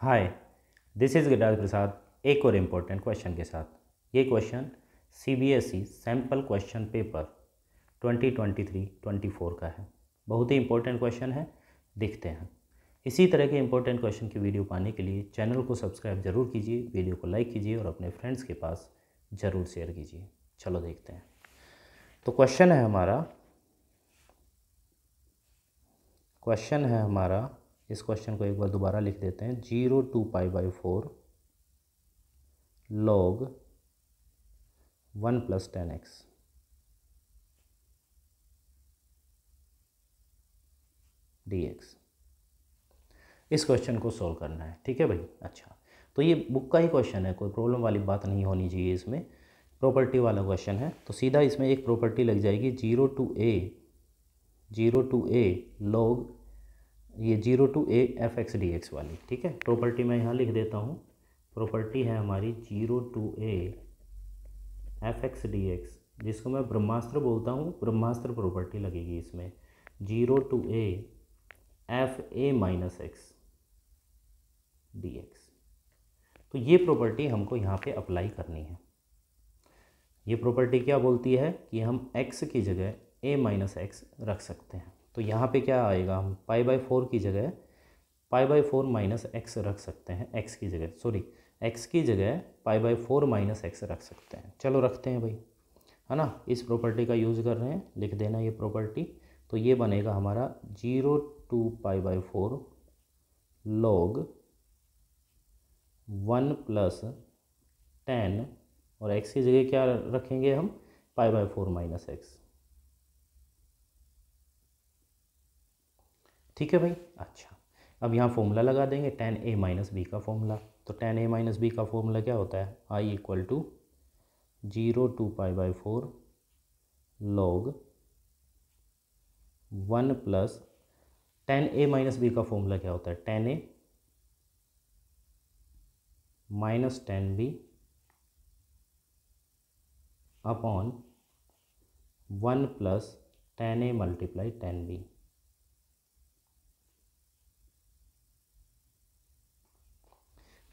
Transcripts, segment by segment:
hi this is guitar Prasad एक और important question के साथ ये question CBSE sample question paper 2023-24 का है बहुत ही इंपॉर्टेंट क्वेश्चन है देखते हैं इसी तरह के इंपॉर्टेंट क्वेश्चन की वीडियो पाने के लिए चैनल को सब्सक्राइब जरूर कीजिए वीडियो को लाइक कीजिए और अपने फ्रेंड्स के पास ज़रूर शेयर कीजिए चलो देखते हैं तो क्वेश्चन है हमारा क्वेश्चन है हमारा इस क्वेश्चन को एक बार दोबारा लिख देते हैं zero to pi by four log one plus ten x D x इस क्वेश्चन को सॉल्व करना है ठीक है भाई अच्छा तो ये बुक का ही क्वेश्चन है कोई प्रॉब्लम वाली बात नहीं होनी चाहिए इसमें प्रॉपर्टी वाला क्वेश्चन है तो सीधा इसमें एक प्रॉपर्टी लग जाएगी zero to A zero to A log ये zero to A F x D x वाली ठीक है प्रॉपर्टी मैं यहाँ लिख देता हूँ प्रॉपर्टी है हमारी zero to A F x D X जिसको मैं ब्रह्मास्त्र बोलता हूँ ब्रह्मास्त्र प्रॉपर्टी लगेगी इसमें zero to A F A minus X D X तो ये प्रॉपर्टी हमको यहाँ पे अप्लाई करनी है ये प्रॉपर्टी क्या बोलती है कि हम एक्स की जगह ए माइनस एक्स रख सकते हैं तो यहाँ पे क्या आएगा हम पाई बाई फोर की जगह pi by four minus X रख सकते हैं एक्स की जगह सॉरी एक्स की जगह pi by four minus X रख सकते हैं चलो रखते हैं भाई है ना इस प्रॉपर्टी का यूज़ कर रहे हैं लिख देना ये प्रॉपर्टी तो ये बनेगा हमारा zero to pi by four log one plus tan और एक्स की जगह क्या रखेंगे हम pi by four minus X ठीक है भाई अच्छा अब यहाँ फॉर्मूला लगा देंगे टेन ए माइनस बी का फॉर्मूला तो टेन ए माइनस बी का फॉर्मूला क्या होता है I equal to zero to pi by four log one plus tan A minus B का फॉर्मूला क्या होता है ten A minus tan B upon one plus tan A multiply tan B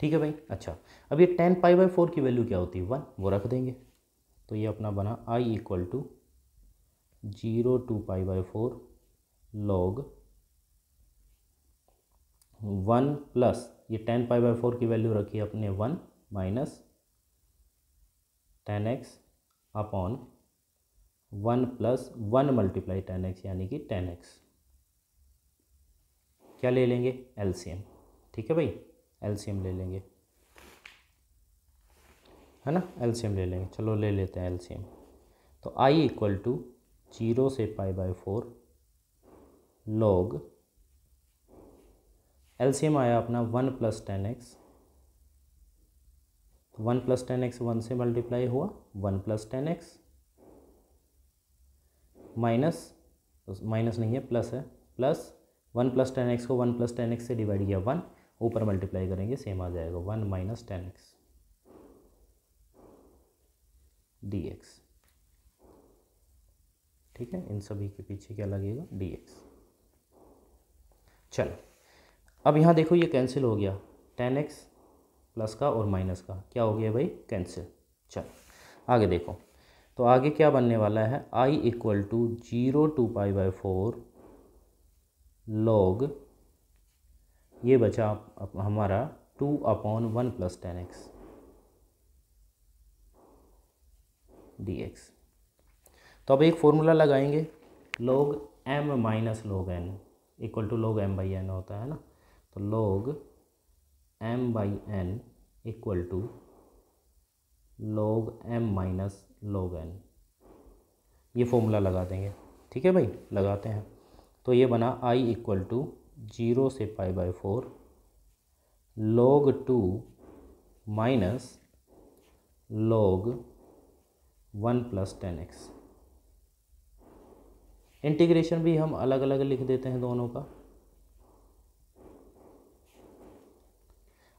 ठीक है भाई अच्छा अब ये टेन पाई बाई फोर की वैल्यू क्या होती है वन वो रख देंगे तो ये अपना बना I equal to zero to pi by four log one plus ये टेन पाई बाई फोर की वैल्यू रखी है अपने one minus tan X upon one plus one multiply tan X यानी कि टेन एक्स क्या ले लेंगे एलसीएम ठीक है भाई एलसीएम ले लेंगे है ना एलसीएम ले लेंगे चलो ले लेते हैं एलसीएम तो आई इक्वल टू जीरो से pi by four log LCM आया अपना one plus ten X one plus ten X one से मल्टीप्लाई हुआ one plus ten X minus minus नहीं है प्लस है plus one plus ten X को वन प्लस टेन एक्स से divide किया वन ऊपर मल्टीप्लाई करेंगे सेम आ जाएगा one minus tan x D X ठीक है इन सभी के पीछे क्या लगेगा डी एक्स चलो अब यहाँ देखो ये कैंसिल हो गया टेन एक्स प्लस का और माइनस का क्या हो गया भाई कैंसिल चलो आगे देखो तो आगे क्या बनने वाला है I equal to zero to pi by four log ये बचा हमारा two upon one plus ten x D X तो अब एक फॉर्मूला लगाएंगे log M minus log N equal to log M by N होता है ना तो log M by N equal to log M minus log N ये formula लगा देंगे ठीक है भाई लगाते हैं तो ये बना आई इक्वल टू जीरो से pi by four log two minus log one plus ten X integration भी हम अलग अलग लिख देते हैं दोनों का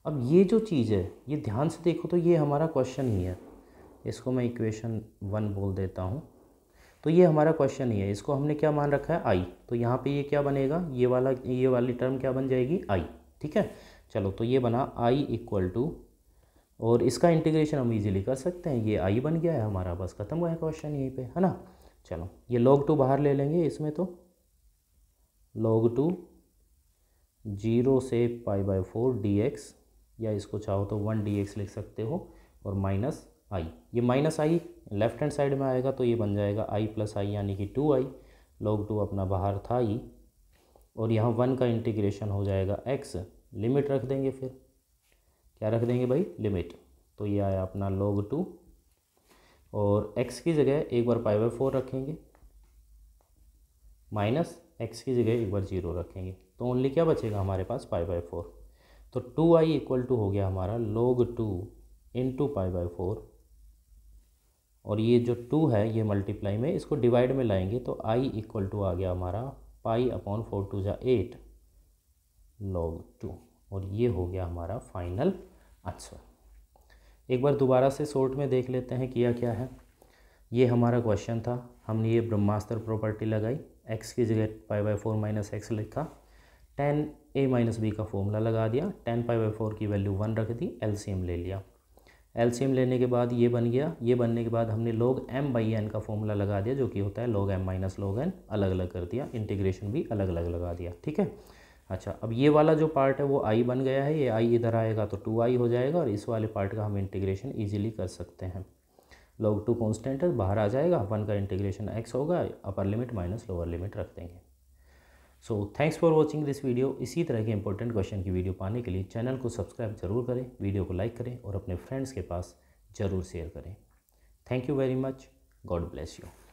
अब ये जो चीज़ है ये ध्यान से देखो तो ये हमारा क्वेश्चन ही है इसको मैं इक्वेशन वन बोल देता हूँ तो ये हमारा क्वेश्चन ही है इसको हमने क्या मान रखा है आई तो यहाँ पे ये क्या बनेगा ये वाला ये वाली टर्म क्या बन जाएगी आई ठीक है चलो तो ये बना आई इक्वल टू और इसका इंटीग्रेशन हम इजीली कर सकते हैं ये आई बन गया है हमारा बस खत्म हुआ है क्वेश्चन यहीं पे है ना चलो ये लॉग टू बाहर ले लेंगे इसमें तो लॉग टू जीरो से pi by four D X या इसको चाहो तो वन डी एक्स लिख सकते हो और माइनस आई ये minus I left hand side में आएगा तो ये बन जाएगा आई प्लस आई यानी कि टू आई लॉग टू अपना बाहर था ही और यहाँ वन का इंटीग्रेशन हो जाएगा एक्स लिमिट रख देंगे फिर क्या रख देंगे भाई लिमिट तो ये आया अपना लॉग टू और एक्स की जगह एक बार पाई बाई फोर रखेंगे माइनस एक्स की जगह एक बार जीरो रखेंगे तो ओनली क्या बचेगा हमारे पास पाई बाई फोर तो टू आई इक्वल टू हो गया हमारा log two into pi by four और ये जो टू है ये मल्टीप्लाई में इसको डिवाइड में लाएंगे तो आई इक्वल टू आ गया हमारा पाई अपॉन फोर टू जा एट लॉग टू और ये हो गया हमारा फाइनल आंसर एक बार दोबारा से शॉर्ट में देख लेते हैं किया क्या है ये हमारा क्वेश्चन था हमने ये ब्रह्मास्त्र प्रॉपर्टी लगाई एक्स की जगह pi by four minus X लिखा टेन ए माइनस बी का फॉर्मूला लगा दिया टेन पाई बाई फोर की वैल्यू वन रख दी एलसीएम ले लिया एलसीएम लेने के बाद ये बन गया ये बनने के बाद हमने लोग एम बाई एन का फॉर्मूला लगा दिया जो कि होता है लोग एम माइनस लोग एन अलग अलग कर दिया इंटीग्रेशन भी अलग अलग लगा दिया ठीक है अच्छा अब ये वाला जो पार्ट है वो आई बन गया है ये आई इधर आएगा तो टू आई हो जाएगा और इस वाले पार्ट का हम इंटीग्रेशन ईजिली कर सकते हैं लोग टू कॉन्स्टेंट है बाहर आ जाएगा वन का इंटीग्रेशन एक्स होगा upper limit minus lower limit रख देंगे so thanks for watching this video इसी तरह के इंपॉर्टेंट क्वेश्चन की वीडियो पाने के लिए चैनल को सब्सक्राइब जरूर करें वीडियो को लाइक करें और अपने फ्रेंड्स के पास ज़रूर शेयर करें thank you very much God bless you